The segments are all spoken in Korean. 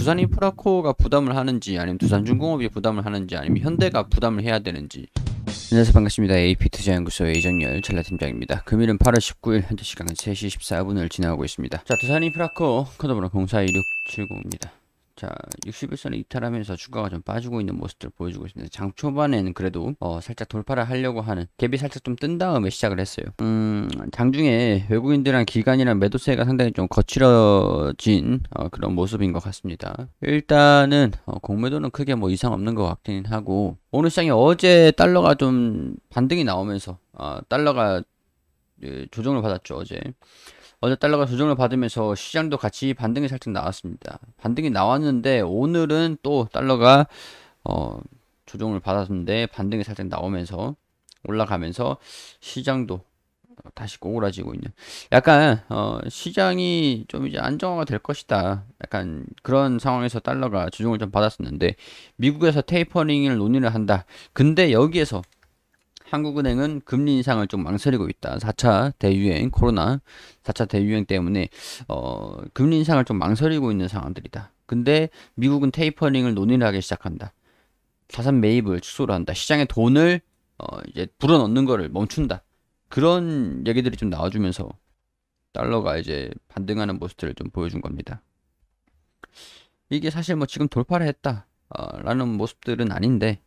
두산 인프라코가 부담을 하는지 아니면 두산중공업이 부담을 하는지 아니면 현대가 부담을 해야 되는지 안녕하세요 반갑습니다. AP투자연구소 이정열 전라팀장입니다. 금일은 8월 19일 현재 시간은 3시 14분을 지나고 있습니다. 자 두산인프라코 컨더번호 0 4 2 6 7입니다 자6 1선에 이탈하면서 주가가 좀 빠지고 있는 모습들을 보여주고 있습니다 장 초반에는 그래도 어, 살짝 돌파를 하려고 하는 갭이 살짝 좀 뜬 다음에 시작을 했어요 음, 장중에 외국인들이랑 기관이랑 매도세가 상당히 좀 거칠어진 어, 그런 모습인 것 같습니다 일단은 어, 공매도는 크게 뭐 이상 없는 것 같긴 하고 오늘 시장이 어제 달러가 좀 반등이 나오면서 아, 달러가 예, 조정을 받았죠 어제 어제 달러가 조정을 받으면서 시장도 같이 반등이 살짝 나왔습니다. 반등이 나왔는데 오늘은 또 달러가 어, 조정을 받았는데 반등이 살짝 나오면서 올라가면서 시장도 어, 다시 꼬그라지고 있는 약간 어, 시장이 좀 이제 안정화가 될 것이다 약간 그런 상황에서 달러가 조정을 좀 받았었는데 미국에서 테이퍼링을 논의를 한다 근데 여기에서 한국은행은 금리 인상을 좀 망설이고 있다. 4차 대유행 코로나 4차 대유행 때문에 어, 금리 인상을 좀 망설이고 있는 상황들이다. 근데 미국은 테이퍼링을 논의를 하기 시작한다. 자산 매입을 축소를 한다. 시장에 돈을 어, 이제 불어넣는 거를 멈춘다. 그런 얘기들이 좀 나와주면서 달러가 이제 반등하는 모습들을 좀 보여준 겁니다. 이게 사실 뭐 지금 돌파를 했다라는 어, 모습들은 아닌데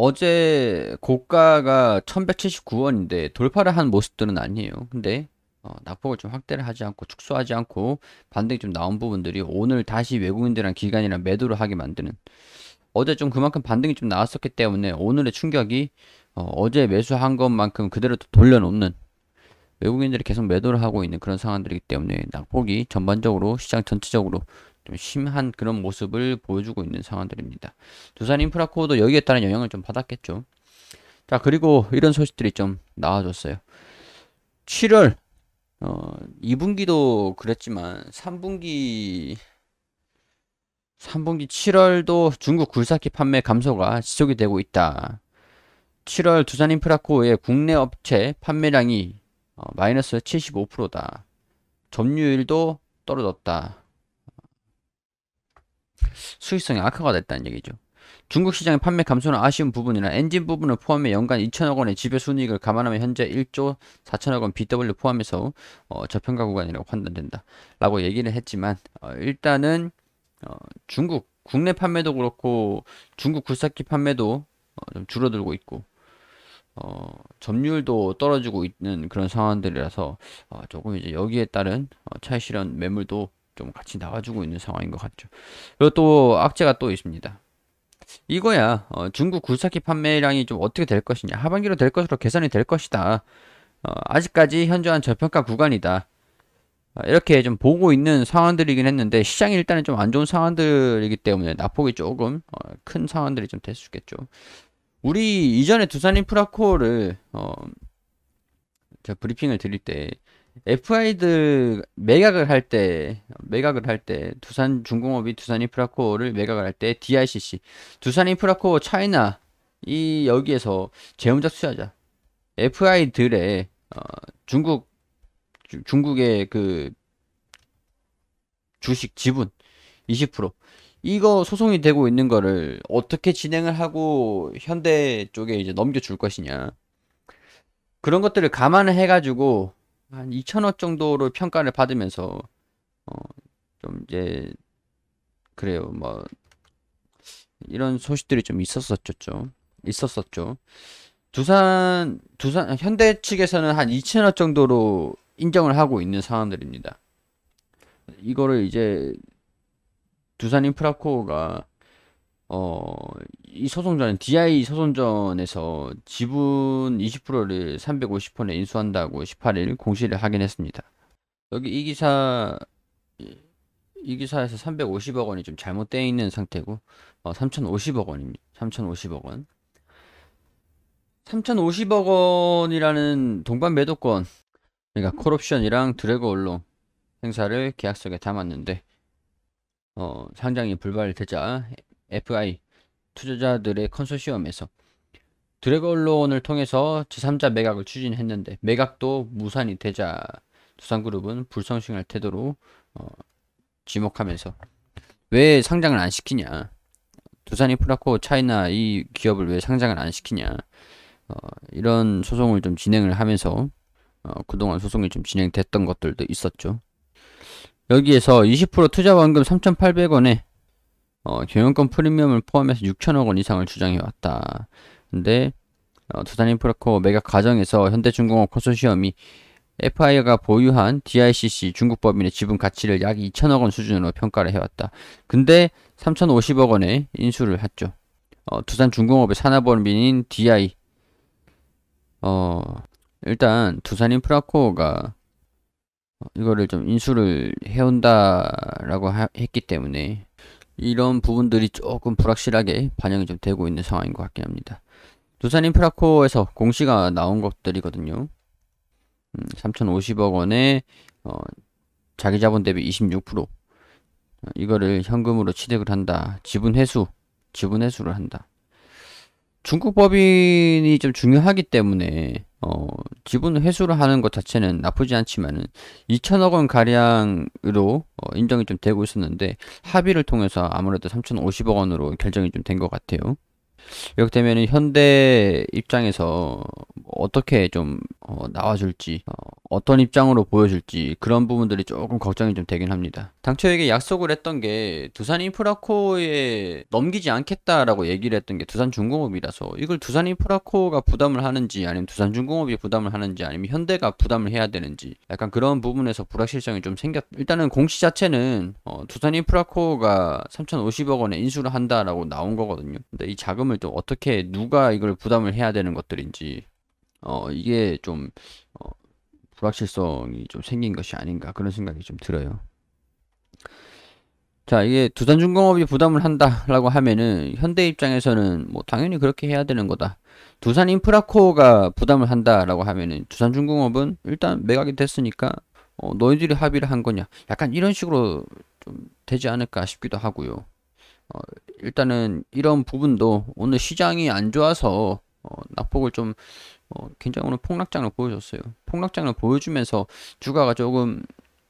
어제 고가가 1179원인데 돌파를 한 모습들은 아니에요. 근데 어, 낙폭을 좀 확대를 하지 않고 축소하지 않고 반등이 좀 나온 부분들이 오늘 다시 외국인들이랑 기관이랑 매도를 하게 만드는 어제 좀 그만큼 반등이 좀 나왔었기 때문에 오늘의 충격이 어, 어제 매수한 것만큼 그대로 돌려놓는 외국인들이 계속 매도를 하고 있는 그런 상황들이기 때문에 낙폭이 전반적으로 시장 전체적으로 좀 심한 그런 모습을 보여주고 있는 상황들입니다. 두산 인프라 코어도 여기에 따른 영향을 좀 받았겠죠. 자, 그리고 이런 소식들이 좀 나와줬어요. 7월 어, 2분기도 그랬지만 3분기 3분기 7월도 중국 굴삭기 판매 감소가 지속이 되고 있다. 7월 두산 인프라코의 어 국내 업체 판매량이 어, 마이너스 75%다. 점유율도 떨어졌다. 수익성이 악화가 됐다는 얘기죠. 중국 시장의 판매 감소는 아쉬운 부분이나 엔진 부분을 포함해 연간 2천억 원의 지배 순이익을 감안하면 현재 1조 4천억 원 BW 포함해서 어, 저평가 구간이라고 판단된다. 라고 얘기를 했지만 어, 일단은 어, 중국 국내 판매도 그렇고 중국 굴삭기 판매도 어, 좀 줄어들고 있고 어, 점유율도 떨어지고 있는 그런 상황들이라서 어, 조금 이제 여기에 따른 어, 차이 실현 매물도 좀 같이 나와주고 있는 상황인 것 같죠. 그리고 또 악재가 또 있습니다. 이거야 어, 중국 굴삭기 판매량이 좀 어떻게 될 것이냐 하반기로 될 것으로 계산이 될 것이다. 어, 아직까지 현저한 저평가 구간이다. 어, 이렇게 좀 보고 있는 상황들이긴 했는데 시장이 일단은 좀 안 좋은 상황들이기 때문에 낙폭이 조금 어, 큰 상황들이 좀 될 수 있겠죠. 우리 이전에 두산 인프라코를 어, 브리핑을 드릴 때 FI들 매각을 할 때, 매각을 할 때, 두산 중공업이 두산 인프라코어를 매각을 할 때, DICC, 두산 인프라코어 차이나, 이, 여기에서 재무자 투자자, FI들의, 어, 중국, 주, 중국의 그, 주식 지분 20%. 이거 소송이 되고 있는 거를 어떻게 진행을 하고 현대 쪽에 이제 넘겨줄 것이냐. 그런 것들을 감안을 해가지고 한2천억 정도로 평가를 받으면서 어, 좀 이제 그래요. 뭐 이런 소식들이 좀 있었었죠. 좀. 있었었죠. 두산 두산 현대 측에서는 한2천억 정도로 인정을 하고 있는 상황들입니다. 이거를 이제 두산 인프라코어가 어, 이 소송전은 DI 소송전에서 지분 20%를 350원에 인수한다고 18일 공시를 하긴 했습니다. 여기 이 기사, 이 기사에서 350억 원이 좀 잘못되어 있는 상태고, 어, 3,050억 원입니다. 3,050억 원. 3,050억 원이라는 동반 매도권, 그러니까 콜옵션이랑 드래그 올론 행사를 계약서에 담았는데, 어, 상장이 불발되자 FI 투자자들의 컨소시엄에서 드래그 언론을 통해서 제3자 매각을 추진했는데 매각도 무산이 되자 두산그룹은 불성실할 태도로 어, 지목하면서 왜 상장을 안 시키냐 두산이 프라코 차이나 이 기업을 왜 상장을 안 시키냐 어, 이런 소송을 좀 진행을 하면서 어, 그동안 소송이 좀 진행됐던 것들도 있었죠 여기에서 20% 투자원금 3,800원에 어, 경영권 프리미엄을 포함해서 6천억 원 이상을 주장해왔다. 근데 어, 두산 인프라코 매각 과정에서 현대중공업 컨소시엄이 FI가 보유한 DICC 중국 법인의 지분 가치를 약 2천억 원 수준으로 평가를 해왔다. 근데 3,050억 원에 인수를 했죠. 어, 두산 중공업의 산업원빈인 DI. 어, 일단 두산 인프라코가 어, 이거를 좀 인수를 해온다라고 하, 했기 때문에 이런 부분들이 조금 불확실하게 반영이 좀 되고 있는 상황인 것 같긴 합니다. 두산 인프라코에서 공시가 나온 것들이거든요. 음, 3,050억 원에 어, 자기 자본 대비 26% 어, 이거를 현금으로 취득을 한다. 지분 회수, 지분 회수를 한다. 중국 법인이 좀 중요하기 때문에 어, 지분 회수를 하는 것 자체는 나쁘지 않지만은 2천억 원 가량으로 어, 인정이 좀 되고 있었는데 합의를 통해서 아무래도 3,050억 원으로 결정이 좀 된 것 같아요. 이렇게 되면 현대 입장에서 어떻게 좀 어, 나와줄지 어, 어떤 입장으로 보여줄지 그런 부분들이 조금 걱정이 좀 되긴 합니다. 당초에게 약속을 했던 게 두산 인프라코에 넘기지 않겠다라고 얘기를 했던 게 두산 중공업이라서 이걸 두산 인프라코가 부담을 하는지 아니면 두산 중공업이 부담을 하는지 아니면 현대가 부담을 해야 되는지 약간 그런 부분에서 불확실성이 좀 생겼. 일단은 공시 자체는 어, 두산 인프라코가 3,050억 원에 인수를 한다라고 나온 거거든요. 근데 이 자금을 또 어떻게 누가 이걸 부담을 해야 되는 것들인지 어 이게 좀 어, 불확실성이 좀 생긴 것이 아닌가 그런 생각이 좀 들어요. 자, 이게 두산 중공업이 부담을 한다라고 하면은 현대 입장에서는 뭐 당연히 그렇게 해야 되는 거다. 두산 인프라코어가 부담을 한다라고 하면은 두산 중공업은 일단 매각이 됐으니까 어, 너희들이 합의를 한 거냐. 약간 이런 식으로 좀 되지 않을까 싶기도 하고요. 어, 일단은 이런 부분도 오늘 시장이 안 좋아서 어, 낙폭을 좀 어, 굉장히 오늘 폭락장을 보여줬어요. 폭락장을 보여주면서 주가가 조금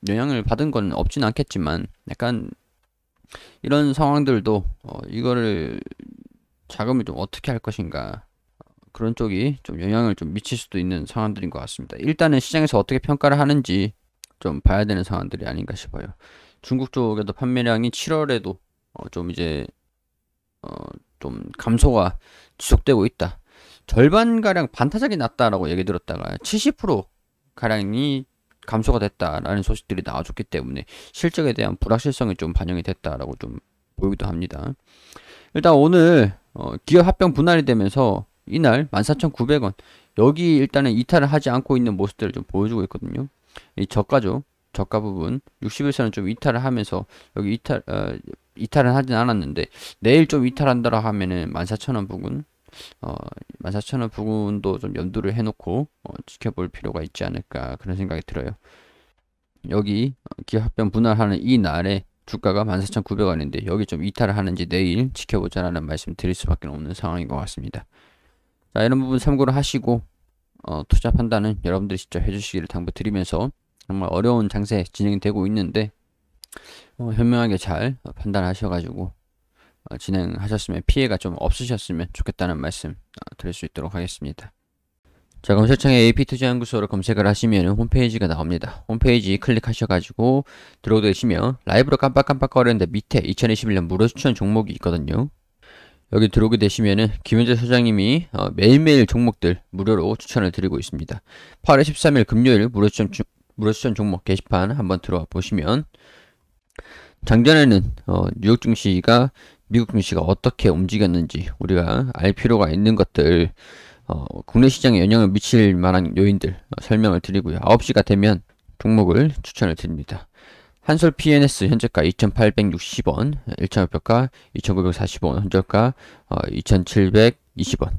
영향을 받은 건 없진 않겠지만 약간 이런 상황들도 어, 이거를 자금을 좀 어떻게 할 것인가 어, 그런 쪽이 좀 영향을 좀 미칠 수도 있는 상황들인 것 같습니다. 일단은 시장에서 어떻게 평가를 하는지 좀 봐야 되는 상황들이 아닌가 싶어요. 중국 쪽에도 판매량이 7월에도 어, 좀 이제 어, 좀 감소가 지속되고 있다. 절반가량 반타작이 났다라고 얘기 들었다가 70%가량이 감소가 됐다라는 소식들이 나와줬기 때문에 실적에 대한 불확실성이 좀 반영이 됐다라고 좀 보이기도 합니다. 일단 오늘 어, 기업 합병 분할이 되면서 이날 14,900원 여기 일단은 이탈을 하지 않고 있는 모습들을 좀 보여주고 있거든요. 이 저가죠. 저가 부분 60일선은 좀 이탈을 하면서 여기 이탈 어, 이탈은 하진 않았는데 내일 좀 이탈한다라 하면은 14,000원 부분 어, 14,000원 부분도 좀 염두를 해놓고 어, 지켜볼 필요가 있지 않을까 그런 생각이 들어요. 여기 어, 기합변 분할하는 이 날에 주가가 14,900원인데 여기 좀 이탈을 하는지 내일 지켜보자라는 말씀 드릴 수밖에 없는 상황인 것 같습니다. 자 이런 부분 참고를 하시고 어, 투자 판단은 여러분들이 직접 해주시기를 당부드리면서 정말 어려운 장세 진행되고 있는데 어, 현명하게 잘 판단하셔가지고 어, 진행하셨으면 피해가 좀 없으셨으면 좋겠다는 말씀 어, 드릴 수 있도록 하겠습니다. 자 검찰청의 AP투자연구소를 검색을 하시면 홈페이지가 나옵니다. 홈페이지 클릭하셔가지고 들어오시면 라이브로 깜빡깜빡 거리는데 밑에 2021년 무료 추천 종목이 있거든요. 여기 들어오게 되시면은 김현재 소장님이 어, 매일매일 종목들 무료로 추천을 드리고 있습니다. 8월 13일 금요일 무료 추천, 주, 무료 추천 종목 게시판 한번 들어와 보시면 작년에는 어, 뉴욕 증시가 미국 증시가 어떻게 움직였는지 우리가 알 필요가 있는 것들 어, 국내 시장에 영향을 미칠 만한 요인들 어, 설명을 드리고요. 9시가 되면 종목을 추천을 드립니다. 한솔 PNS 현재가 2,860원, 1 0 0표가 2,940원, 현저가 어, 2,720원.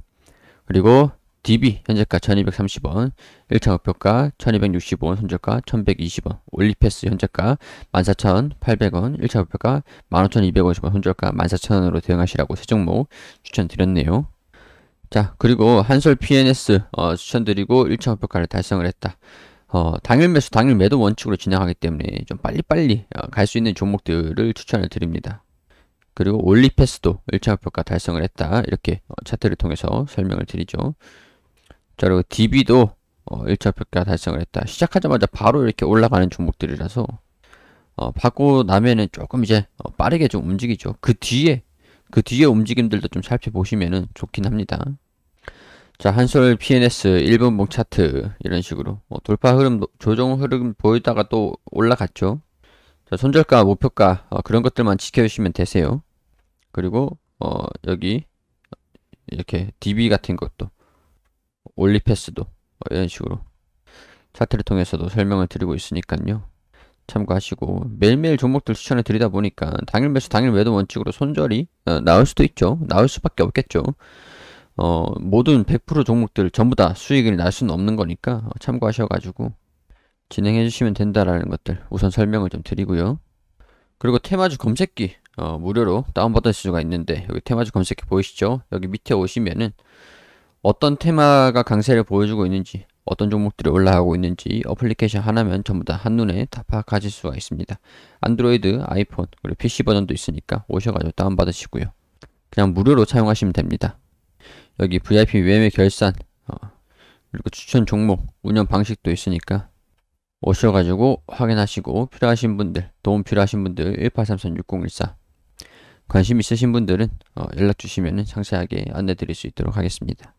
그리고 DB 현재가 1230원, 1차 목표가 1265원, 손절가 1120원, 올리패스 현재가 14,800원, 1차 목표가 15,250원, 손절가 14,000원으로 대응하시라고 세 종목 추천드렸네요. 자, 그리고 한솔 PNS 어, 추천드리고 1차 목표가를 달성을 했다. 어, 당일 매수, 당일 매도 원칙으로 진행하기 때문에 좀 빨리빨리 어, 갈수 있는 종목들을 추천을 드립니다. 그리고 올리패스도 1차 목표가 달성을 했다. 이렇게 어, 차트를 통해서 설명을 드리죠. 자 그리고 DB도 어, 1차 평가 달성을 했다. 시작하자마자 바로 이렇게 올라가는 종목들이라서 어, 받고 나면은 조금 이제 어, 빠르게 좀 움직이죠. 그 뒤에 그 뒤에 움직임들도 좀 살펴보시면은 좋긴 합니다. 자 한솔 PNS 1분봉 차트 이런 식으로 어, 돌파 흐름 조정 흐름 보이다가 또 올라갔죠. 자 손절가 목표가 어, 그런 것들만 지켜주시면 되세요. 그리고 어, 여기 이렇게 DB 같은 것도 올리패스도 뭐 이런 식으로 차트를 통해서도 설명을 드리고 있으니까요. 참고하시고 매일매일 종목들 추천해 드리다 보니까 당일 매수 당일 매도 원칙으로 손절이 어, 나올 수도 있죠. 나올 수밖에 없겠죠. 어, 모든 100% 종목들 전부 다 수익을 날 수는 없는 거니까 참고하셔가지고 진행해 주시면 된다라는 것들 우선 설명을 좀 드리고요. 그리고 테마주 검색기 어, 무료로 다운받을 수가 있는데 여기 테마주 검색기 보이시죠? 여기 밑에 오시면은 어떤 테마가 강세를 보여주고 있는지 어떤 종목들이 올라가고 있는지 어플리케이션 하나면 전부 다 한눈에 다 파악하실 수가 있습니다. 안드로이드, 아이폰, 그리고 PC 버전도 있으니까 오셔가지고 다운받으시고요. 그냥 무료로 사용하시면 됩니다. 여기 VIP 외매 결산, 어, 그리고 추천 종목, 운영 방식도 있으니까 오셔가지고 확인하시고 필요하신 분들, 도움 필요하신 분들 1833-6014 관심 있으신 분들은 어, 연락 주시면 상세하게 안내 드릴 수 있도록 하겠습니다.